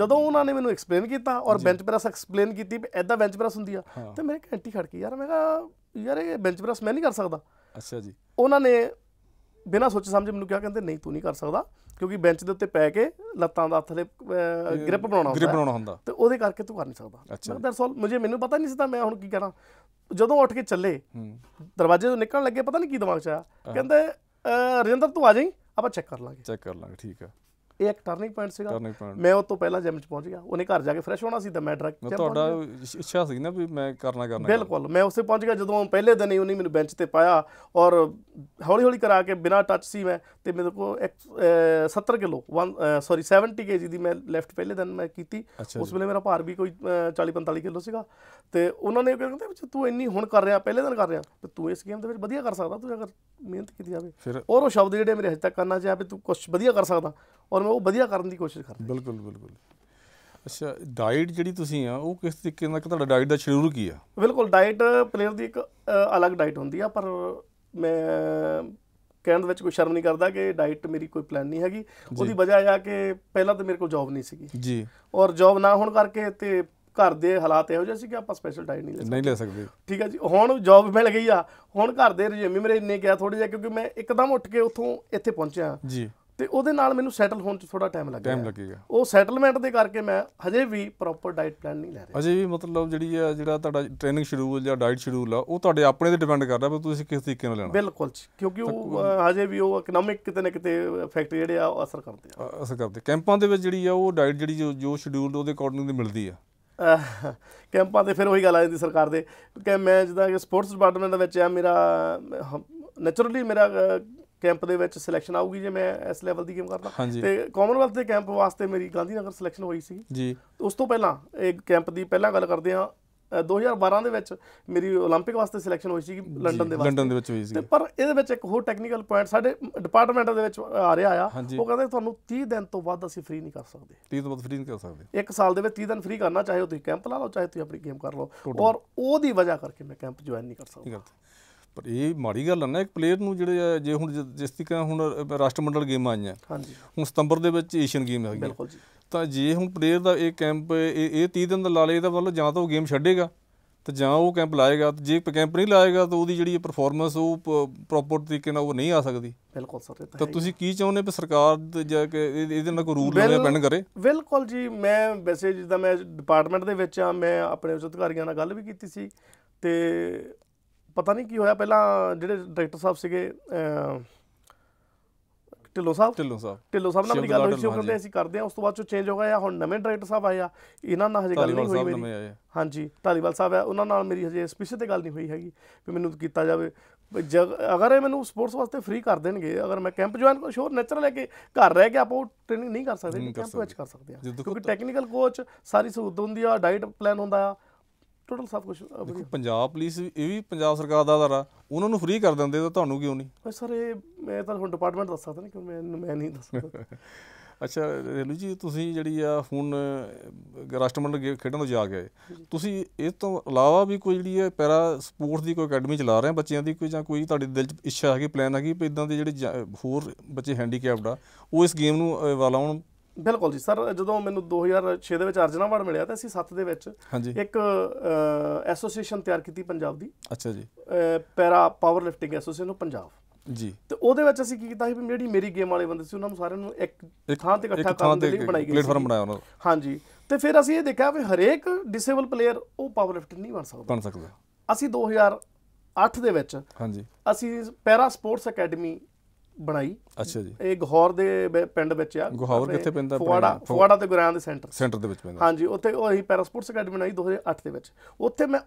ਜਦੋਂ ਉਹਨਾਂ ਨੇ ਮੈਨੂੰ ਐਕਸਪਲੇਨ ਕੀਤਾ ਔਰ ਬੈਂਚ ਪ੍ਰੈਸ ਐਕਸਪਲੇਨ ਕੀਤੀ ਵੀ ਐਦਾਂ ਬੈਂਚ ਪ੍ਰੈਸ ਹੁੰਦੀ ਆ ਤੇ ਮੇਰੇ ਘੰਟੀ ਖੜ ਗਈ ਯਾਰ ਮੈਂ ਕਿਹਾ ਯਾਰ ਇਹ ਬੈਂਚ ਪ੍ਰੈਸ ਮੈਂ ਨਹੀਂ ਕਰ ਸਕਦਾ ਅੱਛਾ ਜੀ ਉਹਨਾਂ ਨੇ ਬਿਨਾਂ ਸੋਚੇ ਸਮਝੇ ਮੈਨੂੰ ਕਿਹਾ ਕਹਿੰਦੇ ਨਹੀਂ ਤੂੰ ਨਹੀਂ ਕਰ ਸਕਦਾ ਕਿਉਂਕਿ ਬੈਂਚ ਦੇ ਉੱਤੇ ਪੈ ਕੇ ਲੱਤਾਂ ਦਾ ਥਲੇ ਗ੍ਰਿਪ ਬਣਾਉਣਾ ਹੁੰਦਾ ਗ੍ਰਿਪ ਬਣਾਉਣਾ ਹੁੰਦਾ ਤੇ ਉਹਦੇ ਕਰਕੇ ਤੂੰ ਕਰ ਨਹੀਂ ਸਕਦਾ ਮੈਂ ਦਰਸਲ ਮੈਨੂੰ ਮੈਨੂੰ ਪਤਾ ਨਹੀਂ ਸੀ ਤਾਂ ਮੈਂ ਹੁਣ ਕੀ ਕਹਿਣਾ ਜਦੋਂ ਉੱਠ ਕੇ ਚੱਲੇ ਦਰਵਾਜ਼ੇ ਤੋਂ ਨਿਕਲਣ ਲੱਗੇ ਪਤਾ ਨਹੀਂ ਕੀ ਦਿਮਾਗ 'ਚ ਆਇਆ ਕਹਿੰਦੇ ਰਜਿੰਦਰ ਤੂੰ ਆ ਜਾਈਂ ਆਪਾਂ ਚੈੱਕ ਕਰ ਲਾਂਗੇ ਚੈੱਕ ਕਰ ਲਾਂਗੇ ਠੀਕ ਆ ਇਹ ਇੱਕ ਟਰਨਿੰਗ ਪੁਆਇੰਟ ਸੀਗਾ ਮੈਂ ਉਹ ਤੋਂ ਪਹਿਲਾਂ ਜਿਮ ਚ ਪਹੁੰਚ ਗਿਆ ਉਹਨੇ ਘਰ ਜਾ ਕੇ ਫਰੈਸ਼ ਹੋਣਾ ਸੀ ਤਾਂ ਮੈਂ ਡਾਇਰੈਕਟ ਤੁਹਾਡਾ ਇੱਛਾ ਸੀ ਨਾ ਵੀ ਮੈਂ ਕਰਨਾ ਕਰਨਾ ਬਿਲਕੁਲ ਮੈਂ ਉਸੇ ਪਹੁੰਚ ਗਿਆ ਜਦੋਂ ਪਹਿਲੇ ਦਿਨ ਹੀ ਉਹਨੇ ਮੈਨੂੰ ਬੈਂਚ ਤੇ ਪਾਇਆ ਔਰ ਹੌਲੀ ਹੌਲੀ ਕਰਾ ਕੇ ਬਿਨਾ ਟੱਚ ਸੀ ਮੈਂ ਤੇ ਮੇਰੇ ਕੋ 70 ਕਿਲੋ ਸੌਰੀ 70 ਕੇਜੀ ਦੀ ਮੈਂ ਲੈਫਟ ਪਹਿਲੇ ਦਿਨ ਮੈਂ ਕੀਤੀ ਉਸ ਵੇਲੇ ਮੇਰਾ ਭਾਰ ਵੀ ਕੋਈ 40 45 ਕਿਲੋ ਸੀਗਾ ਤੇ ਉਹਨਾਂ ਨੇ ਕਹਿੰਦੇ ਵਿੱਚ ਤੂੰ ਇੰਨੀ ਹੁਣ ਕਰ ਰਿਹਾ ਪਹਿਲੇ ਦਿਨ ਕਰ ਰਿਹਾ ਤੇ ਤੂੰ ਇਸ ਗੇਮ ਦੇ ਵਿੱਚ ਵਧੀਆ ਕਰ ਸਕਦਾ ਤੂੰ ਅਗਰ ਮਿਹਨਤ ਕੀਤੀ ਜਾਵੇ ਔਰ ਉਹ ਸ਼ਬਦ ਜਿਹੜੇ ਮੇਰੇ ਹਜੇ ਤੱਕ 'ਚ ਆ ਵੀ ਤੂੰ ਕੁਝ ਵਧੀਆ ਕਰ ਸਕਦਾ ਔਰ ਮੈਂ ਉਹ ਵਧੀਆ ਕਰਨ ਦੀ ਕੋਸ਼ਿਸ਼ ਕਰਦਾ ਬਿਲਕੁਲ ਬਿਲਕੁਲ ਅੱਛਾ ਡਾਈਟ ਜਿਹੜੀ ਤੁਸੀਂ ਆ ਉਹ ਕਿਸ ਤਰੀਕੇ ਨਾਲ ਤੁਹਾਡਾ ਡਾਈਟ ਦਾ ਸ਼ੁਰੂ ਕੀ ਆ ਬਿਲਕੁਲ ਡਾਈਟ ਪਲੇਅਰ ਦੀ ਇੱਕ ਅਲੱਗ ਡਾਈਟ ਹੁੰਦੀ ਆ ਪਰ ਮੈਂ ਕਹਿਣ ਦੇ ਵਿੱਚ ਕੋਈ ਸ਼ਰਮ ਨਹੀਂ ਕਰਦਾ ਕਿ ਡਾਈਟ ਮੇਰੀ ਕੋਈ ਪਲਾਨ ਨਹੀਂ ਹੈਗੀ ਉਹਦੀ ਵਜ੍ਹਾ ਇਹ ਆ ਕਿ ਪਹਿਲਾਂ ਤਾਂ ਮੇਰੇ ਕੋਲ ਜੌਬ ਨਹੀਂ ਸੀਗੀ ਜੀ ਔਰ ਜੌਬ ਨਾ ਹੋਣ ਕਰਕੇ ਤੇ ਘਰ ਦੇ ਹਾਲਾਤ ਇਹੋ ਜਿਹੇ ਸੀ ਕਿ ਆਪਾਂ ਸਪੈਸ਼ਲ ਡਾਈਟ ਨਹੀਂ ਲੈ ਸਕਦੇ ਨਹੀਂ ਲੈ ਸਕਦੇ ਠੀਕ ਹੈ ਜੀ ਹੁਣ ਜੌਬ ਮਿਲ ਗਈ ਆ ਹੁਣ ਘਰ ਦੇ ਰਜਿਮੇ ਮੇਰੇ ਇੰਨੇ ਗਿਆ ਥੋੜੇ ਜਿਹਾ ਕਿਉਂਕਿ ਮੈਂ ਇੱਕਦਮ ਉੱਠ ਕੇ ਉੱਥੋਂ ਇੱਥੇ ਪਹੁੰਚਿਆ ਜੀ ਤੇ ਉਹਦੇ ਨਾਲ ਮੈਨੂੰ ਸੈਟਲ ਹੋਣ 'ਚ ਥੋੜਾ ਟਾਈਮ ਲੱਗਿਆ ਟਾਈਮ ਲੱਗੇਗਾ ਉਹ ਸੈਟਲਮੈਂਟ ਦੇ ਕਰਕੇ ਮੈਂ ਹਜੇ ਵੀ ਪ੍ਰੋਪਰ ਡਾਈਟ ਪਲਾਨ ਨਹੀਂ ਲੈ ਰਿਹਾ ਅਜੇ ਵੀ ਮਤਲਬ ਜਿਹੜੀ ਹੈ ਜਿਹੜਾ ਤੁਹਾਡਾ ਟ੍ਰੇਨਿੰਗ ਸ਼ਡਿਊਲ ਜਾਂ ਡਾਈਟ ਸ਼ਡਿਊਲ ਆ ਉਹ ਤੁਹਾਡੇ ਆਪਣੇ ਤੇ ਡਿਪੈਂਡ ਕਰਦਾ ਪਰ ਤੁਸੀਂ ਕਿਸ ਤਰੀਕੇ ਨਾਲ ਲੈਣਾ ਬਿਲਕੁਲ ਕਿਉਂਕਿ ਉਹ ਹਜੇ ਵੀ ਉਹ ਇਕਨੋਮਿਕ ਕਿਤੇ ਨਾ ਕਿਤੇ ਇਫੈਕਟ ਜਿਹੜੇ ਆ ਅਸਰ ਕਰਦੇ ਆ ਅਸਰ ਕਰਦੇ ਕੈਂਪਾਂ ਦੇ ਵਿੱਚ ਜਿਹੜੀ ਆ ਉਹ ਡਾਈਟ ਜਿਹੜੀ ਜੋ ਸ਼ਡਿਊਲ ਉਹਦੇ ਅਕੋਰਡਿੰਗ ਤੇ ਮਿਲਦੀ ਆ ਕੈਂਪਾਂ ਤੇ ਫਿਰ ਉਹੀ ਗੱਲ ਆ ਜਾਂਦੀ ਸਰਕਾਰ ਦੇ ਕਿ ਮੈਂ ਜਦਾਂ ਕਿ ਸਪੋਰਟਸ ਡਿਪਾਰਟਮੈਂਟ ਦੇ ਵਿੱਚ ਆ ਮੇਰਾ ਨੇਚਰਲੀ ਮੇਰਾ ਕੈਂਪ ਦੇ ਵਿੱਚ ਸਿਲੈਕਸ਼ਨ ਆਊਗੀ ਜੇ ਮੈਂ ਇਸ ਲੈਵਲ ਦੀ ਗੇਮ ਕਰਦਾ ਤੇ ਕਾਮਨਵੈਲਥ ਦੇ ਕੈਂਪ ਵਾਸਤੇ ਮੇਰੀ ਗਾਂਧੀਨਗਰ ਸਿਲੈਕਸ਼ਨ ਹੋਈ ਸੀ ਜੀ ਉਸ ਤੋਂ ਪਹਿਲਾਂ ਇੱਕ ਕੈਂਪ ਦੀ ਪਹਿਲਾਂ ਗੱਲ ਕਰਦੇ ਆ 2012 ਦੇ ਵਿੱਚ ਮੇਰੀ 올림픽 ਵਾਸਤੇ ਸਿਲੈਕਸ਼ਨ ਹੋਈ ਸੀ ਲੰਡਨ ਦੇ ਵਾਸਤੇ ਲੰਡਨ ਦੇ ਵਿੱਚ ਹੋਈ ਸੀ ਤੇ ਪਰ ਇਹਦੇ ਵਿੱਚ ਇੱਕ ਹੋਰ ਟੈਕਨੀਕਲ ਪੁਆਇੰਟ ਸਾਡੇ ਡਿਪਾਰਟਮੈਂਟ ਦੇ ਵਿੱਚ ਆ ਰਿਹਾ ਆ ਉਹ ਕਹਿੰਦੇ ਤੁਹਾਨੂੰ 30 ਦਿਨ ਤੋਂ ਵੱਧ ਅਸੀਂ ਫ੍ਰੀ ਨਹੀਂ ਕਰ ਸਕਦੇ 30 ਤੋਂ ਵੱਧ ਫ੍ਰੀ ਨਹੀਂ ਕਰ ਸਕਦੇ ਇੱਕ ਸਾਲ ਦੇ ਵਿੱਚ 30 ਦਿਨ ਫ੍ਰੀ ਕਰਨਾ ਚਾਹੇ ਤੁਸੀਂ ਕੈਂਪ ਲਾ ਲਓ ਚਾਹੇ ਤੁਸੀਂ ਆਪਣੀ ਗੇਮ ਕਰ ਲਓ ਔਰ ਉਹਦੀ ਵਜ੍ਹਾ ਕਰਕੇ ਮੈਂ ਕੈਂਪ ਜੁਆਇਨ ਨਹੀਂ ਕਰ ਸਕਦਾ ਪਰ ਇਹ ਮਾੜੀ ਗੱਲ ਨਾ ਇੱਕ ਪਲੇਅਰ ਨੂੰ ਜਿਹੜੇ ਜੇ ਹੁਣ ਜਿਸ ਤਰ੍ਹਾਂ ਹੁਣ ਰਾਸ਼ਟਰਮੰਡਲ ਮੰਡਲ ਗੇਮਾਂ ਆਈਆਂ ਹਾਂਜੀ ਹੁਣ ਸਤੰਬਰ ਦੇ ਵਿੱਚ ਏਸ਼ੀਅਨ ਗੇਮ ਹੈਗੀ ਬਿਲਕੁਲ ਜੀ ਤਾਂ ਜੇ ਹੁਣ ਪਲੇਅਰ ਦਾ ਇਹ ਕੈਂਪ ਇਹ 30 ਦਿਨ ਦਾ ਲਾ ਲੇ ਇਹਦਾ ਮਤਲਬ ਜਾਂ ਤਾਂ ਉਹ ਗੇਮ ਛੱਡੇਗਾ ਤੇ ਜਾਂ ਉਹ ਕੈਂਪ ਲਾਏਗਾ ਤੇ ਜੇ ਕੈਂਪ ਨਹੀਂ ਲਾਏਗਾ ਤਾਂ ਉਹਦੀ ਜਿਹੜੀ ਪਰਫਾਰਮੈਂਸ ਉਹ ਪ੍ਰੋਪਰ ਤਰੀਕੇ ਨਾਲ ਉਹ ਨਹੀਂ ਆ ਸਕਦੀ ਬਿਲਕੁਲ ਸਰ ਤਾਂ ਤੁਸੀਂ ਕੀ ਚਾਹੁੰਦੇ ਹੋ ਸਰਕਾਰ ਜਾਂ ਕਿ ਇਹਦੇ ਨਾਲ ਕੋਈ ਰੂਲ ਲਾਉਣੇ ਪੈਣ ਕਰੇ ਬਿਲਕੁਲ ਜੀ ਮੈਂ ਵੈਸੇ ਜਿੱਦਾਂ ਮੈਂ ਡਿਪਾਰਟਮੈਂਟ ਦੇ ਵਿੱਚ ਆ ਮੈਂ ਆਪਣੇ ਉੱਚ ਅਧਿਕਾਰੀਆਂ ਨਾਲ ਗੱਲ ਵੀ ਕੀਤੀ ਸੀ ਤੇ ਪਤਾ ਨਹੀਂ ਕੀ ਹੋਇਆ ਪਹਿਲਾਂ ਜਿਹੜੇ ਡਾਇਰੈਕਟਰ ਸਾਹਿਬ ਸੀਗੇ ਟਿੱਲੋ ਸਾਹਿਬ ਟਿੱਲੋ ਸਾਹਿਬ ਟਿੱਲੋ ਸਾਹਿਬ ਨਾਲ ਵੀ ਗੱਲ ਹੋਈ ਸੀ ਉਹ ਕਹਿੰਦੇ ਅਸੀਂ ਕਰਦੇ ਆ ਉਸ ਤੋਂ ਬਾਅਦ ਚੋ ਚੇਂਜ ਹੋ ਗਿਆ ਜਾਂ ਹੁਣ ਨਵੇਂ ਡਾਇਰੈਕਟਰ ਸਾਹਿਬ ਆਏ ਆ ਇਹਨਾਂ ਨਾਲ ਹਜੇ ਗੱਲ ਨਹੀਂ ਹੋਈ ਮੇਰੀ ਹਾਂਜੀ ਧਾਲੀਵਾਲ ਸਾਹਿਬ ਆ ਉਹਨਾਂ ਨਾਲ ਮੇਰੀ ਹਜੇ ਸਪੈਸ਼ਲ ਤੇ ਗੱਲ ਨਹੀਂ ਹੋਈ ਹੈਗੀ ਵੀ ਮੈਨੂੰ ਕੀਤਾ ਜਾਵੇ ਅਗਰ ਇਹ ਮੈਨੂੰ ਸਪੋਰਟਸ ਵਾਸਤੇ ਫ੍ਰੀ ਕਰ ਦੇਣਗੇ ਅਗਰ ਮੈਂ ਕੈਂਪ ਜੁਆਇਨ ਕਰ ਸ਼ੋਰ ਨੈਚੁਰਲ ਹੈ ਕਿ ਘਰ ਰਹਿ ਕੇ ਆਪੋ ਟ੍ਰੇਨਿੰਗ ਨਹੀਂ ਕਰ ਸਕਦੇ ਕੈਂਪ ਵਿੱਚ ਕਰ ਸਕਦੇ ਆ ਕਿਉਂਕਿ ਟੈਕਨੀਕਲ ਕੋਚ ਸਾਰੀ ਸਹੂਲਤ ਹੁੰਦੀ ਆ ਡਾਈਟ ਪਲਾਨ ਹੁੰਦਾ ਆ ਟੋਟਲ ਸਭ ਕੁਝ ਦੇਖੋ ਪੰਜਾਬ ਪੁਲਿਸ ਇਹ ਵੀ ਪੰਜਾਬ ਸਰਕਾਰ ਦਾ ਅਦਾਰਾ ਉਹਨਾਂ ਨੂੰ ਫ੍ਰੀ ਕਰ ਦਿੰਦੇ ਤਾਂ ਤੁਹਾਨੂੰ ਕਿਉਂ ਨਹੀਂ ਸਰ ਇਹ ਮੈਂ ਤਾਂ ਹੁਣ ਡਿਪਾਰਟਮੈਂਟ ਦੱਸ ਸਕਦਾ ਨਹੀਂ ਕਿ ਮੈਂ ਮੈਂ ਨਹੀਂ ਦੱਸ ਸਕਦਾ ਅੱਛਾ ਰੇਲੂ ਜੀ ਤੁਸੀਂ ਜਿਹੜੀ ਆ ਹੁਣ ਰਾਸ਼ਟਰਮੰਡਲ ਖੇਡਾਂ ਤੋਂ ਜਾ ਕੇ ਤੁਸੀਂ ਇਸ ਤੋਂ ਇਲਾਵਾ ਵੀ ਕੋਈ ਜਿਹੜੀ ਹੈ ਪੈਰਾ ਸਪੋਰਟਸ ਦੀ ਕੋਈ ਅਕੈਡਮੀ ਚਲਾ ਰਹੇ ਬੱਚਿਆਂ ਦੀ ਕੋਈ ਜਾਂ ਕੋਈ ਤੁਹਾਡੇ ਦਿਲ 'ਚ ਇੱਛਾ ਹੈ ਕਿ ਪਲਾਨ ਹੈ ਕਿ ਇਦਾਂ ਦੇ ਜਿਹੜੇ ਹੋਰ ਬੱਚੇ ਹੈਂਡੀਕੈਪਡ ਆ ਉਹ ਇਸ ਗੇਮ ਨੂੰ ਵਾਲਾਉਣ ਬਿਲਕੁਲ ਜੀ ਸਰ ਜਦੋਂ ਮੈਨੂੰ 2006 ਦੇ ਵਿੱਚ ਅਰਜਨਾ ਵਾਰਡ ਮਿਲਿਆ ਤਾਂ ਅਸੀਂ 7 ਦੇ ਵਿੱਚ ਇੱਕ ਐਸੋਸੀਏਸ਼ਨ ਤਿਆਰ ਕੀਤੀ ਪੰਜਾਬ ਦੀ ਅੱਛਾ ਜੀ ਪੈਰਾ ਪਾਵਰ ਲਿਫਟਿੰਗ ਐਸੋਸੀਏਸ਼ਨ ਨੂੰ ਪੰਜਾਬ ਜੀ ਤੇ ਉਹਦੇ ਵਿੱਚ ਅਸੀਂ ਕੀ ਕੀਤਾ ਸੀ ਵੀ ਜਿਹੜੀ ਮੇਰੀ ਗੇਮ ਵਾਲੇ ਬੰਦੇ ਸੀ ਉਹਨਾਂ ਨੂੰ ਸਾਰਿਆਂ ਨੂੰ ਇੱਕ ਥਾਂ ਤੇ ਇਕੱਠਾ ਕਰਨ ਦੇ ਲਈ ਬਣਾਈ ਗਈ ਸੀ ਪਲੇਟਫਾਰਮ ਬਣਾਇਆ ਉਹਨਾਂ ਦਾ ਹਾਂਜੀ ਤੇ ਫਿਰ ਅਸੀਂ ਇਹ ਦੇਖਿਆ ਵੀ ਹਰੇਕ ਡਿਸੇਬਲ ਪਲੇਅਰ ਉਹ ਪਾਵਰ ਲਿਫਟਰ ਨਹੀਂ ਬਣ ਸਕਦਾ ਬਣ ਸਕਦਾ ਅਸੀਂ 2008 ਦੇ ਵਿੱਚ ਹਾਂਜੀ ਅਸੀਂ ਪੈਰਾ ਸਪੋਰਟਸ ਅਕੈਡਮੀ ਬਣਾਈ ਅੱਛਾ ਜੀ ਇਹ ਗਹੌਰ ਦੇ ਪਿੰਡ ਵਿੱਚ ਆ ਗਹੌਰ ਕਿੱਥੇ ਪੈਂਦਾ ਫੁਆੜਾ ਫੁਆੜਾ ਤੇ ਗੁਰਾਂ ਦੇ ਸੈਂਟਰ ਸੈਂਟਰ ਦੇ ਵਿੱਚ ਪੈਂਦਾ ਹਾਂਜੀ ਉੱਥੇ ਉਹ ਅਸੀਂ ਪੈਰਾ ਸਪੋਰਟਸ ਅਕੈਡਮੀ ਬਣਾਈ 2008 ਦੇ ਵਿੱਚ ਉੱਥੇ ਮੈਂ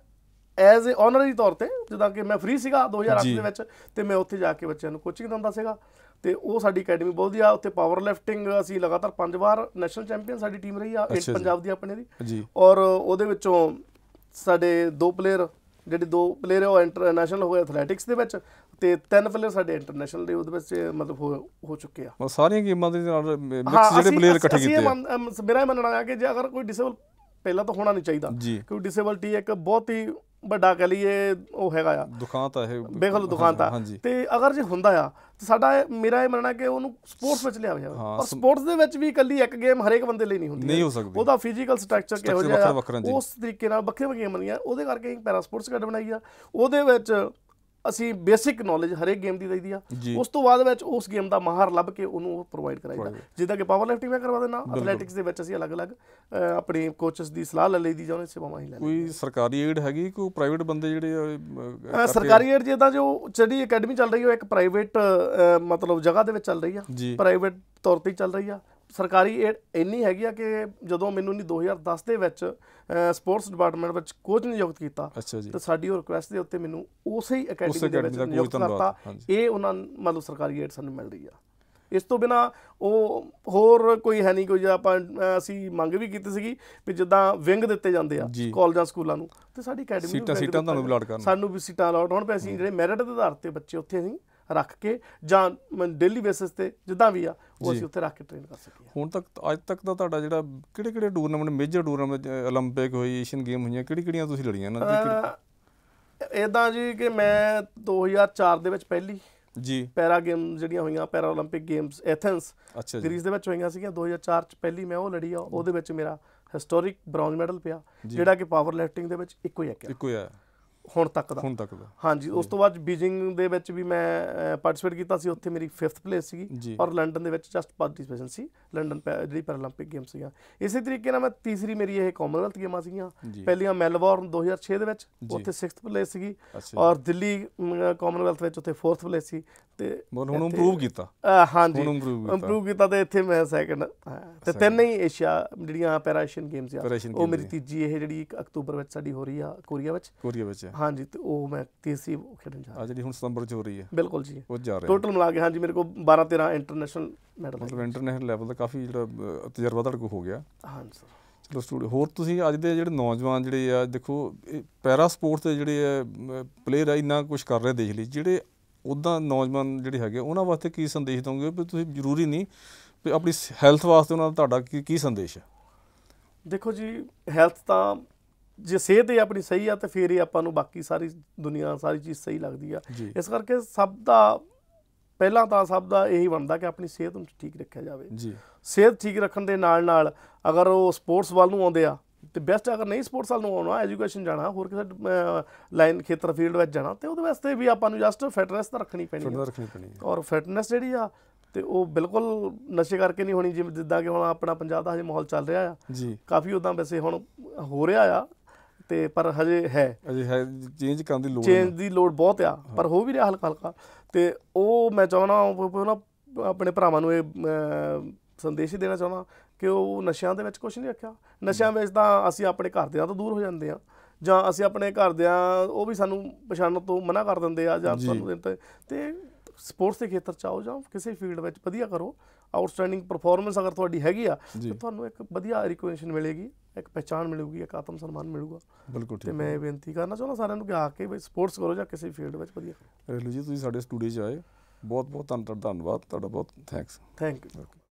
ਐਜ਼ ਅ ਆਨਰਰੀ ਤੌਰ ਤੇ ਜਦੋਂ ਕਿ ਮੈਂ ਫ੍ਰੀ ਸੀਗਾ 2008 ਦੇ ਵਿੱਚ ਤੇ ਮੈਂ ਉੱਥੇ ਜਾ ਕੇ ਬੱਚਿਆਂ ਨੂੰ ਕੋਚਿੰਗ ਦਿੰਦਾ ਸੀਗਾ ਤੇ ਉਹ ਸਾਡੀ ਅਕੈਡਮੀ ਬਹੁਤ ਵਧੀਆ ਉੱਥੇ ਪਾਵਰ ਲਿਫਟਿੰਗ ਅਸੀਂ ਲਗਾਤਾਰ ਪੰਜ ਵਾਰ ਨੈਸ਼ਨਲ ਚੈਂਪੀਅਨ ਸਾਡੀ ਟੀਮ ਰਹੀ ਆ ਪੰਜਾਬ ਦੀ ਆਪਣੇ ਦੀ ਔਰ ਉਹਦੇ ਵਿੱਚੋਂ ਸਾਡੇ ਦੋ ਪਲੇਅਰ ਜਿਹੜੇ ਦੋ ਪਲੇਅਰ ਉਹ ਇੰਟਰਨੈਸ਼ਨਲ ਹੋਏ ਐਥਲੈਟਿਕਸ ਦੇ ਵਿੱਚ ਤੇ ਤਿੰਨ ਪਲੇਅਰ ਸਾਡੇ ਇੰਟਰਨੈਸ਼ਨਲ ਦੇ ਉਹਦੇ ਵਿੱਚ ਮਤਲਬ ਹੋ ਚੁੱਕੇ ਆ ਸਾਰੀਆਂ ਗੇਮਾਂ ਦੇ ਨਾਲ ਮਿਕਸ ਜਿਹੜੇ ਪਲੇਅਰ ਇਕੱਠੇ ਕੀਤੇ ਆ ਮੇਰਾ ਇਹ ਮੰਨਣਾ ਹੈ ਕਿ ਜੇ ਅਗਰ ਕੋਈ ਡਿਸੇਬਲ ਪਹਿਲਾਂ ਤਾਂ ਹੋਣਾ ਨਹੀਂ ਚਾਹੀਦਾ ਕਿਉਂਕਿ ਡਿਸੇਬਿਲਟੀ ਇੱਕ ਬਹੁਤ ਹੀ ਵੱਡਾ ਕਹ ਲਈਏ ਉਹ ਹੈਗਾ ਆ ਦੁਕਾਨ ਤਾਂ ਇਹ ਬੇਖਲ ਦੁਕਾਨ ਤਾਂ ਤੇ ਅਗਰ ਜੇ ਹੁੰਦਾ ਆ ਤੇ ਸਾਡਾ ਮੇਰਾ ਇਹ ਮੰਨਣਾ ਕਿ ਉਹਨੂੰ ਸਪੋਰਟਸ ਵਿੱਚ ਲਿਆ ਜਾਵੇ ਪਰ ਸਪੋਰਟਸ ਦੇ ਵਿੱਚ ਵੀ ਇਕੱਲੀ ਇੱਕ ਗੇਮ ਹਰੇਕ ਬੰਦੇ ਲਈ ਨਹੀਂ ਹੁੰਦੀ ਨਹੀਂ ਹੋ ਸਕਦੀ ਉਹਦਾ ਫਿਜ਼ੀਕਲ ਸਟਰਕਚਰ ਕਿਹੋ ਜਿਹਾ ਉਸ ਤਰੀਕੇ ਨਾਲ ਵੱਖਰੇ ਗੇਮ ਬਣੀਆਂ ਉਹਦੇ ਕਰਕੇ ਪੈਰਾ ਸਪੋਰਟਸ ਕੱਢ ਬਣਾਈ ਆ ਉਹਦੇ ਵਿੱਚ ਅਸੀਂ ਬੇਸਿਕ ਨੌਲੇਜ ਹਰੇਕ ਗੇਮ ਦੀ ਦਈਦੀ ਆ ਉਸ ਤੋਂ ਬਾਅਦ ਵਿੱਚ ਉਸ ਗੇਮ ਦਾ ਮਾਹਰ ਲੱਭ ਕੇ ਉਹਨੂੰ ਉਹ ਪ੍ਰੋਵਾਈਡ ਕਰਾਈਦਾ ਜਿੱਦਾਂ ਕਿ ਪਾਵਰ ਲਿਫਟਿੰਗ ਮੈਂ ਕਰਵਾ ਦਿੰਦਾ ਐਥਲੈਟਿਕਸ ਦੇ ਵਿੱਚ ਅਸੀਂ ਅਲੱਗ-ਅਲੱਗ ਆਪਣੇ ਕੋਚਸ ਦੀ ਸਲਾਹ ਲੈ ਲਈਦੀ ਜਾਂ ਉਹਨਾਂ ਸੇਵਾਵਾਂ ਹੀ ਲੈ ਕੋਈ ਸਰਕਾਰੀ ਏਡ ਹੈਗੀ ਕੋ ਪ੍ਰਾਈਵੇਟ ਬੰਦੇ ਜਿਹੜੇ ਸਰਕਾਰੀ ਏਡ ਜਿੱਦਾਂ ਜੋ ਚੜੀ ਅਕੈਡਮੀ ਚੱਲ ਰਹੀ ਹੈ ਇੱਕ ਪ੍ਰਾਈਵੇਟ ਮਤਲਬ ਜਗ੍ਹਾ ਦੇ ਵਿੱਚ ਚੱਲ ਰਹੀ ਆ ਪ੍ਰਾਈਵੇਟ ਤੌਰ ਤੇ ਚੱਲ ਰਹੀ ਆ ਸਰਕਾਰੀ ਏਡ ਇੰਨੀ ਹੈਗੀ ਆ ਕਿ ਜਦੋਂ ਮੈਨੂੰ ਨਹੀਂ 2010 ਦੇ ਵਿੱਚ ਸਪੋਰਟਸ ਡਿਪਾਰਟਮੈਂਟ ਵਿੱਚ ਕੋਚ ਨਿਯੁਕਤ ਕੀਤਾ ਤੇ ਸਾਡੀ ਉਹ ਰਿਕੁਐਸਟ ਦੇ ਉੱਤੇ ਮੈਨੂੰ ਉਸੇ ਹੀ ਅਕੈਡਮੀ ਦੇ ਵਿੱਚ ਨਿਯੁਕਤ ਕਰਤਾ ਇਹ ਉਹਨਾਂ ਮਤਲਬ ਸਰਕਾਰੀ ਏਡ ਸਾਨੂੰ ਮਿਲ ਰਹੀ ਆ ਇਸ ਤੋਂ ਬਿਨਾ ਉਹ ਹੋਰ ਕੋਈ ਹੈ ਨਹੀਂ ਕੋਈ ਆਪਾਂ ਅਸੀਂ ਮੰਗ ਵੀ ਕੀਤੀ ਸੀਗੀ ਵੀ ਜਿੱਦਾਂ ਵਿੰਗ ਦਿੱਤੇ ਜਾਂਦੇ ਆ ਕਾਲਜਾਂ ਸਕੂਲਾਂ ਨੂੰ ਤੇ ਸਾਡੀ ਅਕੈਡਮੀ ਸੀਟਾਂ ਸੀਟਾਂ ਤੁਹਾਨੂੰ ਅਲਾਟ ਕਰਨ ਸਾਨੂੰ ਵੀ ਸੀਟਾਂ ਅਲਾਟ ਹੋਣ ਪੈਸੀ ਜਿਹੜੇ ਮੈਰਿਟ ਦੇ ਆਧਾਰ ਤੇ ਬੱਚੇ ਉੱਥੇ ਅਸੀਂ ਰੱਖ ਕੇ ਜਾਂ ਡੇਲੀ ਬੇਸਿਸ ਤੇ ਜਿੱਦਾਂ ਵੀ ਆ ਉਹ ਅਸੀਂ ਉੱਥੇ ਰੱਖ ਕੇ ਟ੍ਰੇਨ ਕਰ ਸਕੀਏ ਹੁਣ ਤੱਕ ਅੱਜ ਤੱਕ ਦਾ ਤੁਹਾਡਾ ਜਿਹੜਾ ਕਿਹੜੇ ਕਿਹੜੇ ਟੂਰਨਾਮੈਂਟ ਮੇਜਰ ਟੂਰਨਾਮੈਂਟ 올림픽 ਹੋਈ ਏਸ਼ੀਅਨ ਗੇਮ ਹੋਈਆਂ ਕਿਹੜੀ ਕਿਹੜੀਆਂ ਤੁਸੀਂ ਲੜੀਆਂ ਨਾ ਜੀ ਇਦਾਂ ਜੀ ਕਿ ਮੈਂ 2004 ਦੇ ਵਿੱਚ ਪਹਿਲੀ ਜੀ ਪੈਰਾ ਗੇਮ ਜਿਹੜੀਆਂ ਹੋਈਆਂ ਪੈਰਾ 올림픽 ਗੇਮਸ ਐਥੈਂਸ ਗ੍ਰੀਸ ਦੇ ਵਿੱਚ ਹੋਈਆਂ ਸੀਗੀਆਂ 2004 ਚ ਪਹਿਲੀ ਮੈਂ ਉਹ ਲੜੀ ਆ ਉਹਦੇ ਵਿੱਚ ਮੇਰਾ ਹਿਸਟੋਰਿਕ ਬ੍ਰੌਂਜ ਮੈਡਲ ਪਿਆ ਜਿਹੜਾ ਕਿ ਪਾਵਰ ਲਿਫਟਿੰਗ ਦੇ ਵਿੱਚ ਇੱਕੋ ਹੀ ਆ ਇੱਕੋ ਹੀ ਆ ਹੁਣ ਤੱਕ ਦਾ ਹੁਣ ਤੱਕ ਦਾ ਹਾਂਜੀ ਉਸ ਤੋਂ ਬਾਅਦ ਬੀਜਿੰਗ ਦੇ ਵਿੱਚ ਵੀ ਮੈਂ ਪਾਰਟਿਸਿਪੇਟ ਕੀਤਾ ਸੀ ਉੱਥੇ ਮੇਰੀ 5th ਪਲੇਸ ਸੀਗੀ ਔਰ ਲੰਡਨ ਦੇ ਵਿੱਚ ਜਸਟ ਪਾਰਟਿਸਿਪੇਸ਼ਨ ਸੀ ਲੰਡਨ ਜਿਹੜੀ ਪੈਰਾਲੰਪਿਕ ਗੇਮਸ ਸੀਗਾ ਇਸੇ ਤਰੀਕੇ ਨਾਲ ਮੈਂ ਤੀਸਰੀ ਮੇਰੀ ਇਹ ਕਾਮਨਵੈਲਥ ਗੇਮਾਂ ਸੀਗੀਆਂ ਪਹਿਲੀਆਂ ਮੈਲਬੌਰਨ 2006 ਦੇ ਵਿੱਚ ਉੱਥੇ 6th ਪਲੇਸ ਸੀਗੀ ਔਰ ਦਿੱਲੀ ਕਾਮਨਵੈਲਥ ਵਿੱਚ ਉੱਥੇ 4th ਪਲੇਸ ਸੀ ਤੇ ਹੁਣ ਇੰਪਰੂਵ ਕੀਤਾ ਹਾਂਜੀ ਇੰਪਰੂਵ ਕੀਤਾ ਤੇ ਇੱਥੇ ਮੈਂ ਸੈਕੰਡ ਤੇ ਤਿੰਨ ਹੀ ਏਸ਼ੀਆ ਜਿਹੜੀਆਂ ਪੈਰਾਸ਼ੀਅਨ ਗੇਮਸ ਆ ਉਹ ਮੇਰੀ ਤੀਜੀ ਇਹ ਜਿਹੜੀ 1 ਅਕਤੂਬਰ ਵਿੱਚ ਸਾਡੀ ਹੋ ਰਹੀ ਆ ਕੋਰੀਆ ਵਿੱਚ ਕੋਰੀਆ ਵਿੱਚ ਹਾਂਜੀ ਤੇ ਉਹ ਮੈਂ ਤੀਸਰੀ ਖੇਡਣ ਜਾ ਰਿਹਾ ਆ ਜਿਹੜੀ ਹੁਣ ਸਤੰਬਰ ਚ ਹੋ ਰਹੀ ਹੈ ਬਿਲਕੁਲ ਜੀ ਉਹ ਜਾ ਰਿਹਾ ਟੋਟਲ ਮਿਲਾ ਕੇ ਹਾਂਜੀ ਮੇਰੇ ਕੋਲ 12 13 ਇੰਟਰਨੈਸ਼ਨਲ ਮੈਡਲ ਮਤਲਬ ਇੰਟਰਨੈਸ਼ਨਲ ਲੈਵਲ ਦਾ ਕਾਫੀ ਜਿਹੜਾ ਤਜਰਬਾ ਤੁਹਾਡੇ ਕੋਲ ਹੋ ਗਿਆ ਹਾਂਜੀ ਸਰ ਚਲੋ ਸਟੂਡੀਓ ਹੋਰ ਤੁਸੀਂ ਅੱਜ ਦੇ ਜਿਹੜੇ ਨੌਜਵਾਨ ਜਿਹੜੇ ਆ ਦੇਖੋ ਪੈਰਾ ਸਪੋਰਟ ਦੇ ਜਿਹੜੇ ਆ ਪਲੇਅਰ ਆ ਇੰਨਾ ਕੁਝ ਕਰ ਰਹੇ ਦੇਖ ਲਈ ਜਿਹੜੇ ਉਦਾਂ ਨੌਜਵਾਨ ਜਿਹੜੇ ਹੈਗੇ ਉਹਨਾਂ ਵਾਸਤੇ ਕੀ ਸੰਦੇਸ਼ ਦੋਗੇ ਵੀ ਤੁਸੀਂ ਜ਼ਰੂਰੀ ਨਹੀਂ ਵੀ ਆਪਣੀ ਹੈਲਥ ਵਾਸਤੇ ਉਹਨਾਂ ਦਾ ਤੁਹਾਡਾ ਕੀ ਕੀ ਸੰਦੇਸ਼ ਹੈ ਦੇਖੋ ਜੀ ਹੈਲਥ ਤਾਂ ਜੇ ਸਿਹਤ ਹੀ ਆਪਣੀ ਸਹੀ ਆ ਤੇ ਫੇਰ ਹੀ ਆਪਾਂ ਨੂੰ ਬਾਕੀ ਸਾਰੀ ਦੁਨੀਆ ਸਾਰੀ ਚੀਜ਼ ਸਹੀ ਲੱਗਦੀ ਆ ਇਸ ਕਰਕੇ ਸਭ ਦਾ ਪਹਿਲਾਂ ਤਾਂ ਸਭ ਦਾ ਇਹੀ ਬਣਦਾ ਕਿ ਆਪਣੀ ਸਿਹਤ ਨੂੰ ਠੀਕ ਰੱਖਿਆ ਜਾਵੇ ਜੀ ਸਿਹਤ ਠੀਕ ਰੱਖਣ ਦੇ ਨਾਲ ਨਾਲ ਅਗਰ ਉਹ ਸਪੋਰਟਸ ਵੱਲ ਨੂੰ ਆਉਂਦੇ ਆ ਤੇ ਬੈਸਟ ਅਗਰ ਨਹੀਂ ਸਪੋਰਟਸ ਵੱਲ ਨੂੰ ਆਉਣਾ ਐਜੂਕੇਸ਼ਨ ਜਾਣਾ ਹੋਰ ਕਿਸੇ ਲਾਈਨ ਖੇਤਰ ਫੀਲਡ ਵਿੱਚ ਜਾਣਾ ਤੇ ਉਹਦੇ ਵਾਸਤੇ ਵੀ ਆਪਾਂ ਨੂੰ ਜਸਟ ਫਿਟਨੈਸ ਤਾਂ ਰੱਖਣੀ ਪੈਣੀ ਹੈ ਰੱਖਣੀ ਪੈਣੀ ਹੈ ਔਰ ਫਿਟਨੈਸ ਜਿਹੜੀ ਆ ਤੇ ਉਹ ਬਿਲਕੁਲ ਨਸ਼ੇ ਕਰਕੇ ਨਹੀਂ ਹੋਣੀ ਜਿਵੇਂ ਜਿੱਦਾਂ ਕਿ ਹੁਣ ਆਪਣਾ ਪੰਜਾਬ ਦਾ ਹਜੇ ਮਾਹੌਲ ਚੱਲ ਰਿਹਾ ਆ ਜੀ ਕਾਫੀ ਉਦਾਂ ਵੈਸੇ ਹੁਣ ਹੋ ਰਿਹਾ ਆ ਤੇ ਪਰ ਹਜੇ ਹੈ ਅਜੇ ਹੈ ਚੇਂਜ ਕਰਨ ਦੀ ਲੋੜ ਚੇਂਜ ਦੀ ਲੋੜ ਬਹੁਤ ਆ ਪਰ ਹੋ ਵੀ ਰਿਹਾ ਹਲਕਾ ਹਲਕਾ ਤੇ ਉਹ ਮੈਂ ਚਾਹਣਾ ਨਾ ਆਪਣੇ ਭਰਾਵਾਂ ਨੂੰ ਇਹ ਸੰਦੇਸ਼ ਹੀ ਦੇਣਾ ਚਾਹਣਾ ਕਿ ਉਹ ਨਸ਼ਿਆਂ ਦੇ ਵਿੱਚ ਕੁਝ ਨਹੀਂ ਰੱਖਿਆ ਨਸ਼ਿਆਂ ਵਿੱਚ ਤਾਂ ਅਸੀਂ ਆਪਣੇ ਘਰ ਦੇ ਤੋਂ ਦੂਰ ਹੋ ਜਾਂਦੇ ਆ ਜਾਂ ਅਸੀਂ ਆਪਣੇ ਘਰ ਦੇ ਉਹ ਵੀ ਸਾਨੂੰ ਪਛਾਣਨ ਤੋਂ ਮਨਾ ਕਰ ਦਿੰਦੇ ਆ ਜਾਂ ਸਾਨੂੰ ਤੇ ਸਪੋਰਟਸ ਦੇ ਖੇਤਰ ਚ ਆਓ ਜਾਂ ਕਿਸੇ ਫੀਲਡ ਵਿੱਚ ਵਧੀਆ ਕਰੋ ਆਊਟਸਟੈਂਡਿੰਗ ਪਰਫਾਰਮੈਂਸ ਅਗਰ ਤੁਹਾਡੀ ਹੈਗੀ ਆ ਤੇ ਤੁਹਾਨੂੰ ਇੱਕ ਵਧੀਆ ਰਿਕਗਨੀਸ਼ਨ ਮਿਲੇਗੀ ਇੱਕ ਪਛਾਣ ਮਿਲੂਗੀ ਇੱਕ ਆਤਮ ਸਨਮਾਨ ਮਿਲੂਗਾ ਬਿਲਕੁਲ ਠੀਕ ਤੇ ਮੈਂ ਬੇਨਤੀ ਕਰਨਾ ਚਾਹੁੰਦਾ ਸਾਰਿਆਂ ਨੂੰ ਕਿ ਆ ਕੇ ਸਪੋਰਟਸ ਕਰੋ ਜਾਂ ਕਿਸੇ ਫੀਲਡ ਵਿੱਚ ਵਧੀਆ ਰੇਲੂ ਜੀ ਤੁਸੀਂ ਸਾਡੇ ਸਟੂਡੀਓ 'ਚ ਆਏ ਬਹੁਤ ਬਹੁਤ ਧੰਨਵਾਦ ਤੁਹਾਡਾ ਬਹੁਤ ਥੈਂਕਸ ਥੈਂਕ ਯੂ